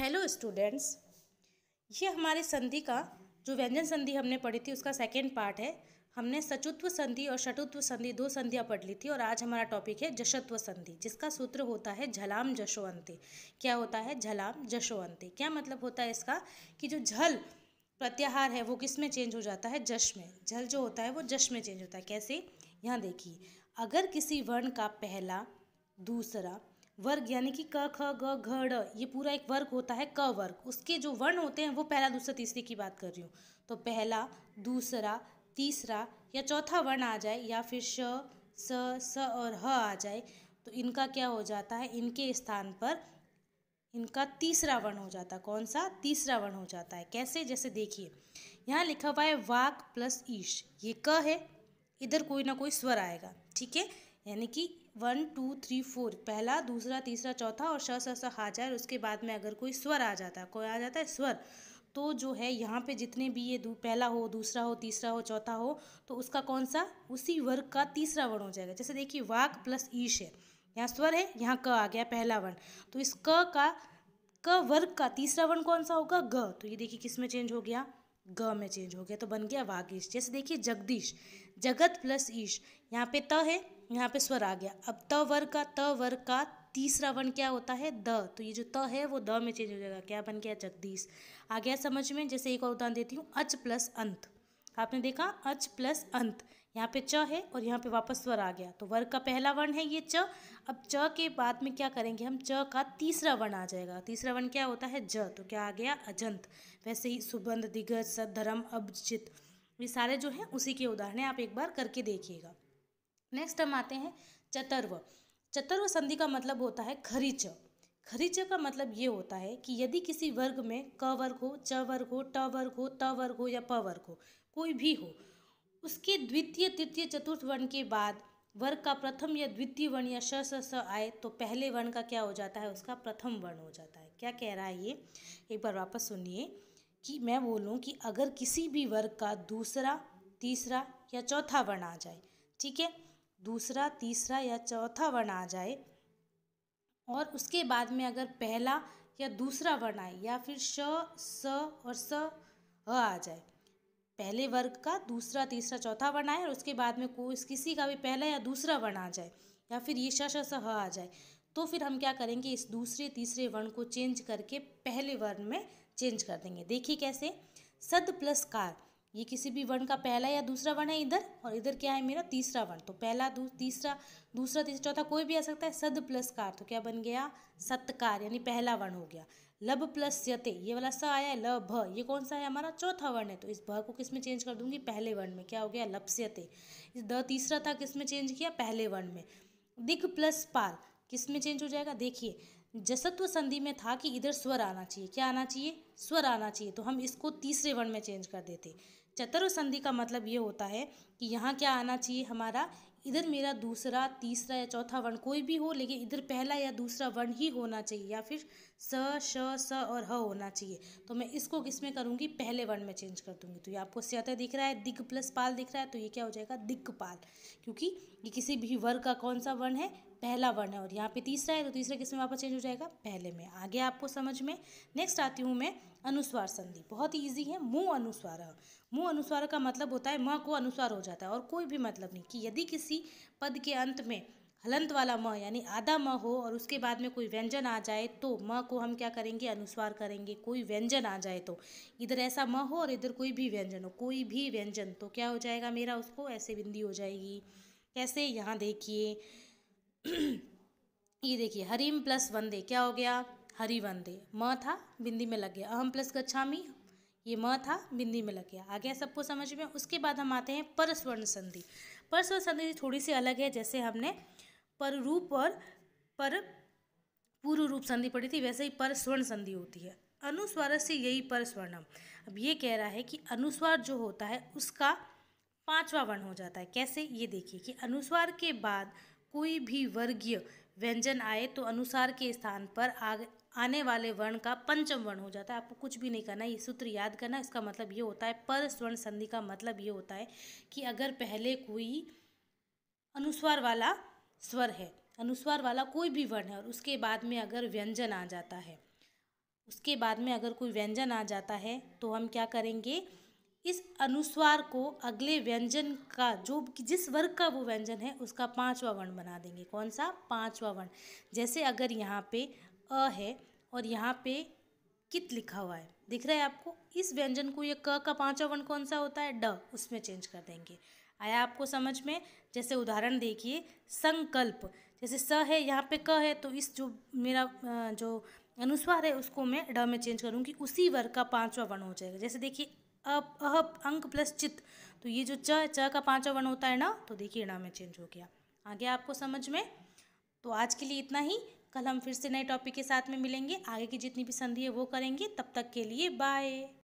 hello students ये हमारे संधि का जो व्यंजन संधि हमने पढ़ी थी उसका सेकेंड पार्ट है हमने सचुत्व संधि और षटुत्व संधि दो संधियाँ पढ़ ली थी और आज हमारा टॉपिक है जशत्व संधि जिसका सूत्र होता है झलाम जशोवंती क्या होता है झलाम जशोवंती क्या मतलब होता है इसका कि जो झल प्रत्याहार है वो किस में चेंज हो जाता है जश में झल जो होता है वो जश में चेंज होता है कैसे यहाँ देखिए अगर किसी वर्ण का पहला दूसरा वर्ग यानी कि क ख ग घ ये पूरा एक वर्ग होता है क वर्ग उसके जो वर्ण होते हैं वो पहला दूसरा तीसरे की बात कर रही हूँ तो पहला दूसरा तीसरा या चौथा वर्ण आ जाए या फिर श स स और ह आ जाए तो इनका क्या हो जाता है इनके स्थान पर इनका तीसरा वर्ण हो जाता है कौन सा तीसरा वर्ण हो जाता है कैसे जैसे देखिए यहाँ लिखा हुआ है वाक प्लस ईश ये क है इधर कोई ना कोई स्वर आएगा ठीक है यानी कि वन टू थ्री फोर पहला दूसरा तीसरा चौथा और श स हा जाए उसके बाद में अगर कोई स्वर आ जाता है कोई आ जाता है स्वर तो जो है यहाँ पे जितने भी ये पहला हो दूसरा हो तीसरा हो चौथा हो तो उसका कौन सा उसी वर्ग का तीसरा वर्ण हो जाएगा जैसे देखिए वाक प्लस ईश है यहाँ स्वर है यहाँ क आ गया पहला वर्ण तो इस क का क वर्ग का तीसरा वर्ण कौन सा होगा ग तो ये देखिए किस में चेंज हो गया ग में चेंज हो गया तो बन गया वागीश जैसे देखिए जगदीश जगत प्लस ईश यहाँ पे त है यहाँ पे स्वर आ गया अब त वर्ग का त वर्ग का तीसरा वर्ण क्या होता है द तो ये जो त है वो द में चेंज हो जाएगा क्या बन गया जगदीश आ गया समझ में जैसे एक और उदाहरण देती हूँ अच प्लस अंत आपने देखा अच प्लस अंत यहाँ पे च है और यहाँ पे वापस स्वर आ गया तो वर्ग का पहला वर्ण है ये च अब च के बाद में क्या करेंगे हम च का तीसरा वर्ण आ जाएगा तीसरा वर्ण क्या होता है ज तो क्या आ गया अजंत वैसे ही सुबंध दिग्गज सद धर्म अभिजित ये सारे जो हैं उसी के उदाहरण आप एक बार करके देखिएगा नेक्स्ट हम आते हैं चतुर्व चतुर्व संधि का मतलब होता है खरीच खरीच का मतलब ये होता है कि यदि किसी वर्ग में क वर्ग हो च वर्ग हो ट वर्ग हो त वर्ग हो या प वर्ग हो कोई भी हो उसके द्वितीय तृतीय चतुर्थ वर्ण के बाद वर्ग का प्रथम या द्वितीय वर्ण या श स आए तो पहले वर्ण का क्या हो जाता है उसका प्रथम वर्ण हो जाता है क्या कह रहा है ये एक बार वापस सुनिए कि मैं बोलूँ कि अगर किसी भी वर्ग का दूसरा तीसरा या चौथा वर्ण आ जाए ठीक है दूसरा तीसरा या चौथा वर्ण आ जाए और उसके बाद में अगर पहला या दूसरा वर्ण आए या फिर श स और स ह आ जाए पहले वर्ग का दूसरा तीसरा चौथा वर्ण आए और उसके बाद में कोई किसी का भी पहला या दूसरा वर्ण आ जाए या फिर ये श स ह आ जाए तो फिर हम क्या करेंगे इस दूसरे तीसरे वर्ण को चेंज करके पहले वर्ण में चेंज कर देंगे देखिए कैसे सद प्लस कार ये किसी भी वर्ण का पहला या दूसरा वर्ण है इधर और इधर क्या है मेरा तीसरा वर्ण तो पहला दू, तीसरा दूसरा तीसरा चौथा कोई भी आ सकता है सद प्लस कार तो क्या बन गया सत्कार यानी पहला वर्ण हो गया लभ प्लस यते ये वाला स आया है ल ये कौन सा है हमारा चौथा वर्ण है तो इस भ को किस में चेंज कर दूंगी पहले वर्ण में क्या हो गया लप्स्यते इस द तीसरा था किस में चेंज किया पहले वर्ण में दिख प्लस पाल किस में चेंज हो जाएगा देखिए जसत्व संधि में था कि इधर स्वर आना चाहिए क्या आना चाहिए स्वर आना चाहिए तो हम इसको तीसरे वर्ण में चेंज कर देते चतुर्व संधि का मतलब ये होता है कि यहाँ क्या आना चाहिए हमारा इधर मेरा दूसरा तीसरा या चौथा वर्ण कोई भी हो लेकिन इधर पहला या दूसरा वर्ण ही होना चाहिए या फिर स श स और ह होना चाहिए तो मैं इसको किस में करूँगी पहले वर्ण में चेंज कर दूँगी तो ये आपको स्याता दिख रहा है दिग प्लस पाल दिख रहा है तो ये क्या हो जाएगा पाल क्योंकि ये किसी भी वर्ग का कौन सा वर्ण है पहला वर्ण है और यहाँ पे तीसरा है तो तीसरा किस में वापस चेंज हो जाएगा पहले में आगे आपको समझ में नेक्स्ट आती हूँ मैं अनुस्वार संधि बहुत ही ईजी है मुँह अनुस्वार मुँह अनुस्वार का मतलब होता है म को अनुस्वार हो जाता है और कोई भी मतलब नहीं कि यदि किसी पद के अंत में हलंत वाला म यानी आधा म हो और उसके बाद में कोई व्यंजन आ जाए तो म को हम क्या करेंगे अनुस्वार करेंगे कोई व्यंजन आ जाए तो इधर ऐसा म हो और इधर कोई भी व्यंजन हो कोई भी व्यंजन तो क्या हो जाएगा मेरा उसको ऐसे बिंदी हो जाएगी कैसे यहाँ देखिए ये देखिए हरिम प्लस वंदे क्या हो गया हरि वंदे म था बिंदी में लग गया अहम प्लस गच्छामी ये म था बिंदी में लग गया आ गया सबको समझ में उसके बाद हम आते हैं परस्वर्ण संधि परस्वर्ण संधि तो थोड़ी सी अलग है जैसे हमने पर रूप और पर पूर्व रूप संधि पड़ी थी वैसे ही पर स्वर्ण संधि होती है अनुस्वार से यही पर स्वर्णम अब ये कह रहा है कि अनुस्वार जो होता है उसका पांचवा वर्ण हो जाता है कैसे ये देखिए कि अनुस्वार के बाद कोई भी वर्गीय व्यंजन आए तो अनुसार के स्थान पर आग आने वाले वर्ण का पंचम वर्ण हो जाता है आपको कुछ भी नहीं करना ये सूत्र याद करना इसका मतलब ये होता है पर स्वर्ण संधि का मतलब ये होता है कि अगर पहले कोई अनुस्वार वाला स्वर है अनुस्वार वाला कोई भी वर्ण है और उसके बाद में अगर व्यंजन आ जाता है उसके बाद में अगर कोई व्यंजन आ जाता है तो हम क्या करेंगे इस अनुस्वार को अगले व्यंजन का जो जिस वर्ग का वो व्यंजन है उसका पांचवा वर्ण बना देंगे कौन सा पांचवा वर्ण जैसे अगर यहाँ पे अ है और यहाँ पे कित लिखा हुआ है दिख रहा है आपको इस व्यंजन को ये क का पांचवा वर्ण कौन सा होता है ड उसमें चेंज कर देंगे आया आपको समझ में जैसे उदाहरण देखिए संकल्प जैसे स है यहाँ पे क है तो इस जो मेरा जो अनुस्वार है उसको मैं ड में चेंज करूँगी उसी वर्ग का पांचवा वर्ण हो जाएगा जैसे देखिए अप अहप अंक प्लस चित तो ये जो च च का पांचवा वर्ण होता है ना तो देखिए ना में चेंज हो गया आ गया आपको समझ में तो आज के लिए इतना ही कल हम फिर से नए टॉपिक के साथ में मिलेंगे आगे की जितनी भी संधि है वो करेंगे तब तक के लिए बाय